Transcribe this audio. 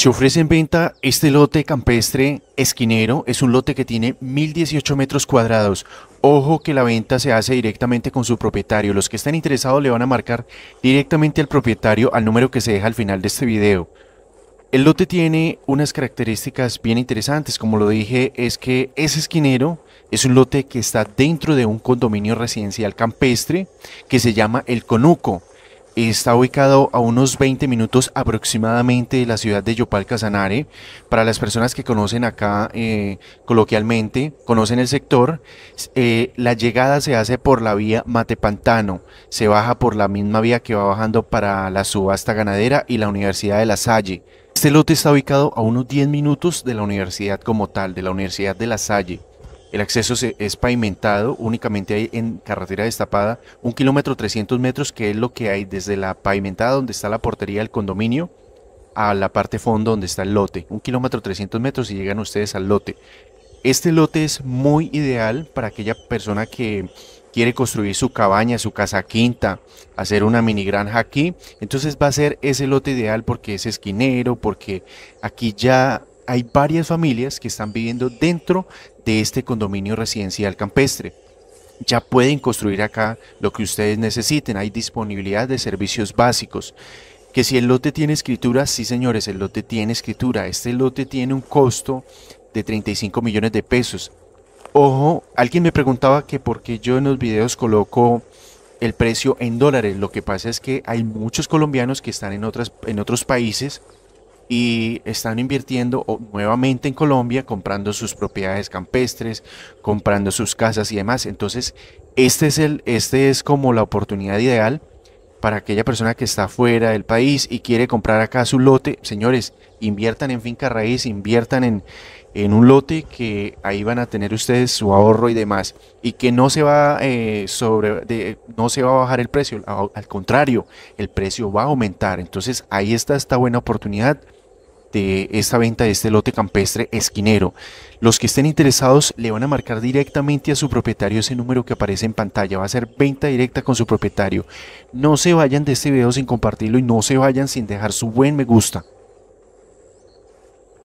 Se ofrece en venta este lote campestre esquinero, es un lote que tiene 1018 metros cuadrados. Ojo que la venta se hace directamente con su propietario, los que estén interesados le van a marcar directamente al propietario al número que se deja al final de este video. El lote tiene unas características bien interesantes, como lo dije, es que es esquinero, es un lote que está dentro de un condominio residencial campestre que se llama El Conuco. Eh, está ubicado a unos 20 minutos aproximadamente de la ciudad de Yopal Casanare. Para las personas que conocen acá eh, coloquialmente, conocen el sector, eh, la llegada se hace por la vía Matepantano. Se baja por la misma vía que va bajando para la subasta ganadera y la Universidad de La Salle. Este lote está ubicado a unos 10 minutos de la universidad como tal, de la Universidad de La Salle. El acceso es pavimentado, únicamente hay en carretera destapada un kilómetro 300 metros, que es lo que hay desde la pavimentada donde está la portería del condominio a la parte fondo donde está el lote. Un kilómetro 300 metros y llegan ustedes al lote. Este lote es muy ideal para aquella persona que quiere construir su cabaña, su casa quinta, hacer una mini granja aquí. Entonces va a ser ese lote ideal porque es esquinero, porque aquí ya hay varias familias que están viviendo dentro de este condominio residencial campestre. Ya pueden construir acá lo que ustedes necesiten, hay disponibilidad de servicios básicos. Que si el lote tiene escritura, sí señores, el lote tiene escritura. Este lote tiene un costo de 35 millones de pesos. Ojo, alguien me preguntaba que por qué yo en los videos coloco el precio en dólares. Lo que pasa es que hay muchos colombianos que están en, otras, en otros países y están invirtiendo nuevamente en Colombia, comprando sus propiedades campestres, comprando sus casas y demás. Entonces, este es, el, este es como la oportunidad ideal para aquella persona que está fuera del país y quiere comprar acá su lote. Señores, inviertan en finca raíz, inviertan en, en un lote que ahí van a tener ustedes su ahorro y demás y que no se va eh, sobre no se va a bajar el precio al contrario el precio va a aumentar entonces ahí está esta buena oportunidad de esta venta de este lote campestre esquinero. Los que estén interesados le van a marcar directamente a su propietario ese número que aparece en pantalla. Va a ser venta directa con su propietario. No se vayan de este video sin compartirlo y no se vayan sin dejar su buen me gusta.